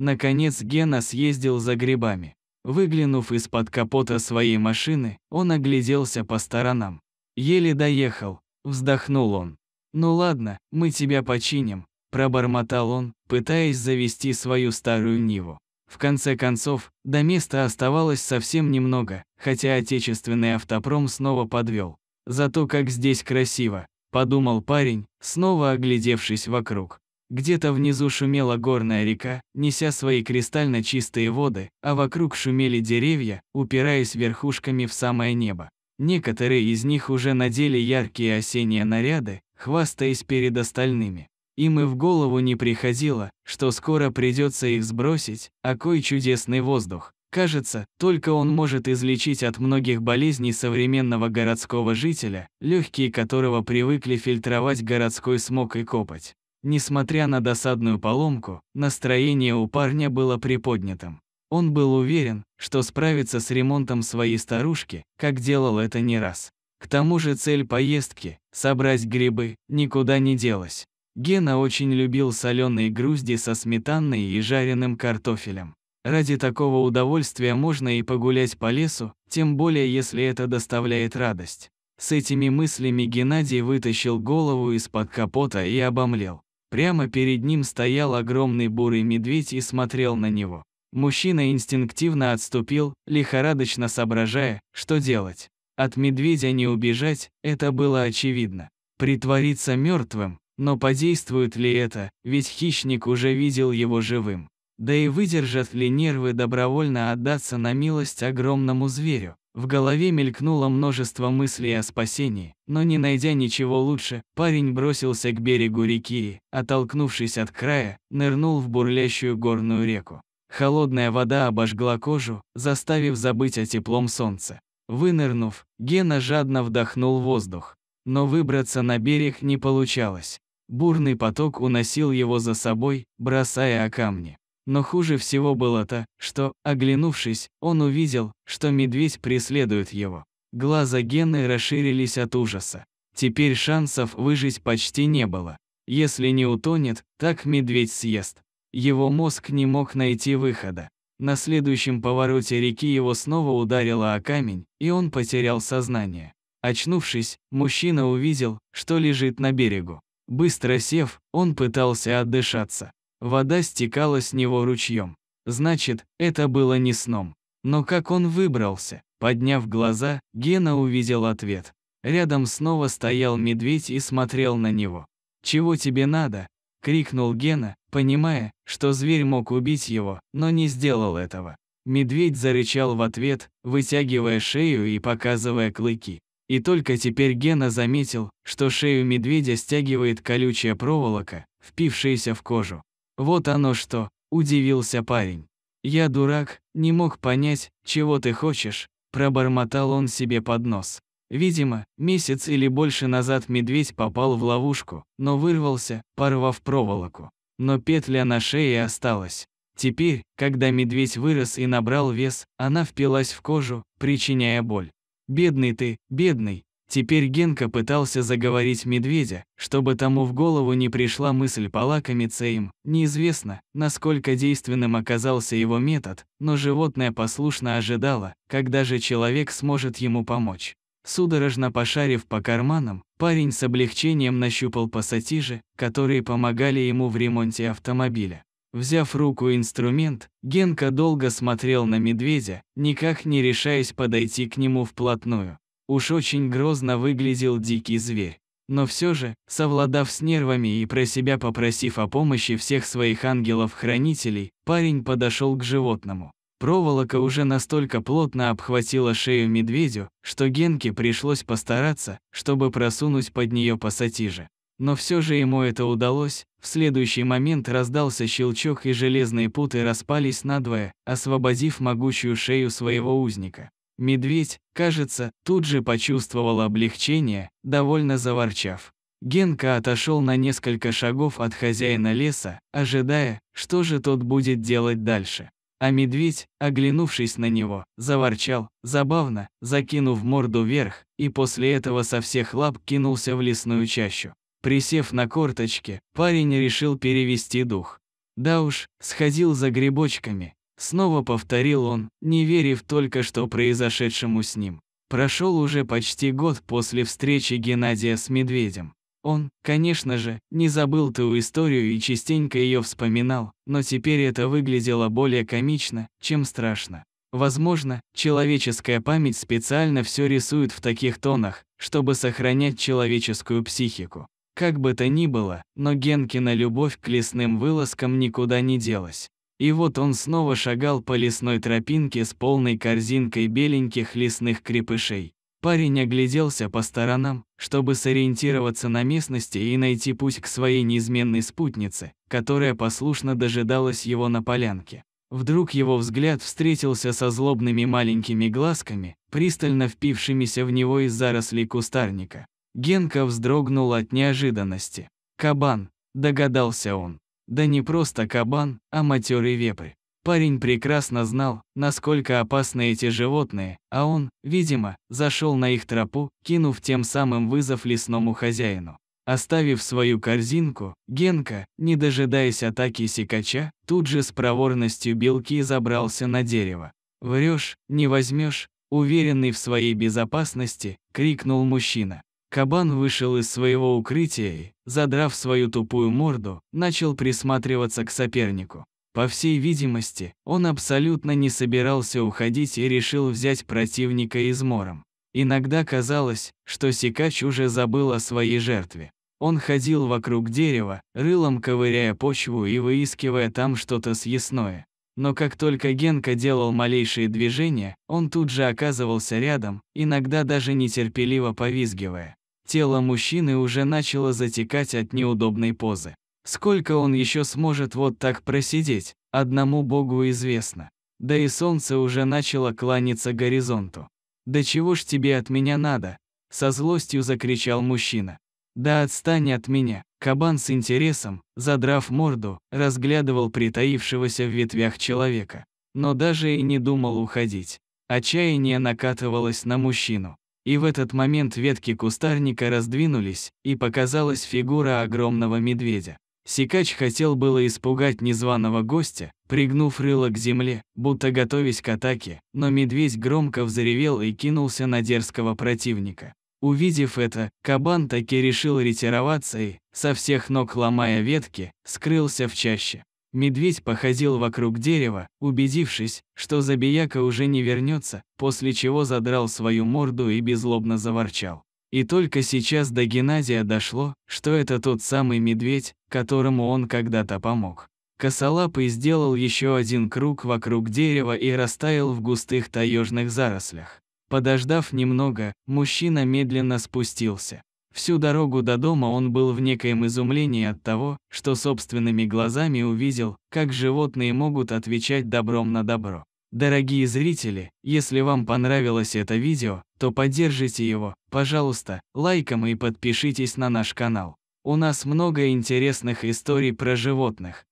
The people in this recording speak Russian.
Наконец Гена съездил за грибами. Выглянув из-под капота своей машины, он огляделся по сторонам. «Еле доехал», – вздохнул он. «Ну ладно, мы тебя починим», – пробормотал он, пытаясь завести свою старую Ниву. В конце концов, до места оставалось совсем немного, хотя отечественный автопром снова подвел. «Зато как здесь красиво», – подумал парень, снова оглядевшись вокруг. Где-то внизу шумела горная река, неся свои кристально чистые воды, а вокруг шумели деревья, упираясь верхушками в самое небо. Некоторые из них уже надели яркие осенние наряды, хвастаясь перед остальными. Им и в голову не приходило, что скоро придется их сбросить, а кой чудесный воздух. Кажется, только он может излечить от многих болезней современного городского жителя, легкие которого привыкли фильтровать городской смог и копоть. Несмотря на досадную поломку, настроение у парня было приподнятым. Он был уверен, что справится с ремонтом своей старушки, как делал это не раз. К тому же цель поездки – собрать грибы – никуда не делась. Гена очень любил соленые грузди со сметанной и жареным картофелем. Ради такого удовольствия можно и погулять по лесу, тем более если это доставляет радость. С этими мыслями Геннадий вытащил голову из-под капота и обомлел. Прямо перед ним стоял огромный бурый медведь и смотрел на него. Мужчина инстинктивно отступил, лихорадочно соображая, что делать. От медведя не убежать, это было очевидно. Притвориться мертвым, но подействует ли это, ведь хищник уже видел его живым. Да и выдержат ли нервы добровольно отдаться на милость огромному зверю? В голове мелькнуло множество мыслей о спасении, но не найдя ничего лучше, парень бросился к берегу реки, оттолкнувшись от края, нырнул в бурлящую горную реку. Холодная вода обожгла кожу, заставив забыть о теплом солнце. Вынырнув, Гена жадно вдохнул воздух. Но выбраться на берег не получалось. Бурный поток уносил его за собой, бросая о камни. Но хуже всего было то, что, оглянувшись, он увидел, что медведь преследует его. Глаза Гены расширились от ужаса. Теперь шансов выжить почти не было. Если не утонет, так медведь съест. Его мозг не мог найти выхода. На следующем повороте реки его снова ударило о камень, и он потерял сознание. Очнувшись, мужчина увидел, что лежит на берегу. Быстро сев, он пытался отдышаться. Вода стекала с него ручьем. Значит, это было не сном. Но как он выбрался? Подняв глаза, Гена увидел ответ. Рядом снова стоял медведь и смотрел на него. «Чего тебе надо?» — крикнул Гена, понимая, что зверь мог убить его, но не сделал этого. Медведь зарычал в ответ, вытягивая шею и показывая клыки. И только теперь Гена заметил, что шею медведя стягивает колючая проволока, впившаяся в кожу. «Вот оно что», — удивился парень. «Я дурак, не мог понять, чего ты хочешь», — пробормотал он себе под нос. Видимо, месяц или больше назад медведь попал в ловушку, но вырвался, порвав проволоку. Но петля на шее осталась. Теперь, когда медведь вырос и набрал вес, она впилась в кожу, причиняя боль. «Бедный ты, бедный, Теперь Генка пытался заговорить медведя, чтобы тому в голову не пришла мысль полакомиться им. Неизвестно, насколько действенным оказался его метод, но животное послушно ожидало, когда же человек сможет ему помочь. Судорожно пошарив по карманам, парень с облегчением нащупал пассатижи, которые помогали ему в ремонте автомобиля. Взяв руку инструмент, Генка долго смотрел на медведя, никак не решаясь подойти к нему вплотную. Уж очень грозно выглядел дикий зверь. Но все же, совладав с нервами и про себя попросив о помощи всех своих ангелов-хранителей, парень подошел к животному. Проволока уже настолько плотно обхватила шею медведю, что Генке пришлось постараться, чтобы просунуть под нее пассатижи. Но все же ему это удалось, в следующий момент раздался щелчок и железные путы распались надвое, освободив могучую шею своего узника. Медведь, кажется, тут же почувствовал облегчение, довольно заворчав. Генка отошел на несколько шагов от хозяина леса, ожидая, что же тот будет делать дальше. А медведь, оглянувшись на него, заворчал, забавно, закинув морду вверх, и после этого со всех лап кинулся в лесную чащу. Присев на корточки, парень решил перевести дух. Да уж, сходил за грибочками, Снова повторил он, не верив только что произошедшему с ним. Прошел уже почти год после встречи Геннадия с Медведем. Он, конечно же, не забыл ту историю и частенько ее вспоминал, но теперь это выглядело более комично, чем страшно. Возможно, человеческая память специально все рисует в таких тонах, чтобы сохранять человеческую психику. Как бы то ни было, но Генкина любовь к лесным вылазкам никуда не делась. И вот он снова шагал по лесной тропинке с полной корзинкой беленьких лесных крепышей. Парень огляделся по сторонам, чтобы сориентироваться на местности и найти путь к своей неизменной спутнице, которая послушно дожидалась его на полянке. Вдруг его взгляд встретился со злобными маленькими глазками, пристально впившимися в него из зарослей кустарника. Генка вздрогнул от неожиданности. «Кабан», — догадался он. Да не просто кабан, а матерый вепрь. Парень прекрасно знал, насколько опасны эти животные, а он, видимо, зашел на их тропу, кинув тем самым вызов лесному хозяину. Оставив свою корзинку, Генка, не дожидаясь атаки сикача, тут же с проворностью белки забрался на дерево. «Врешь, не возьмешь», уверенный в своей безопасности, крикнул мужчина. Кабан вышел из своего укрытия и, задрав свою тупую морду, начал присматриваться к сопернику. По всей видимости, он абсолютно не собирался уходить и решил взять противника измором. Иногда казалось, что Сикач уже забыл о своей жертве. Он ходил вокруг дерева, рылом ковыряя почву и выискивая там что-то съестное. Но как только Генка делал малейшие движения, он тут же оказывался рядом, иногда даже нетерпеливо повизгивая. Тело мужчины уже начало затекать от неудобной позы. Сколько он еще сможет вот так просидеть, одному Богу известно. Да и солнце уже начало кланяться горизонту. «Да чего ж тебе от меня надо?» – со злостью закричал мужчина. «Да отстань от меня!» Кабан с интересом, задрав морду, разглядывал притаившегося в ветвях человека. Но даже и не думал уходить. Отчаяние накатывалось на мужчину. И в этот момент ветки кустарника раздвинулись, и показалась фигура огромного медведя. Сикач хотел было испугать незваного гостя, пригнув рыло к земле, будто готовясь к атаке, но медведь громко взревел и кинулся на дерзкого противника. Увидев это, кабан таки решил ретироваться и, со всех ног ломая ветки, скрылся в чаще. Медведь походил вокруг дерева, убедившись, что забияка уже не вернется, после чего задрал свою морду и безлобно заворчал. И только сейчас до Геннадия дошло, что это тот самый медведь, которому он когда-то помог. Косолапый сделал еще один круг вокруг дерева и растаял в густых таежных зарослях. Подождав немного, мужчина медленно спустился. Всю дорогу до дома он был в некоем изумлении от того, что собственными глазами увидел, как животные могут отвечать добром на добро. Дорогие зрители, если вам понравилось это видео, то поддержите его, пожалуйста, лайком и подпишитесь на наш канал. У нас много интересных историй про животных.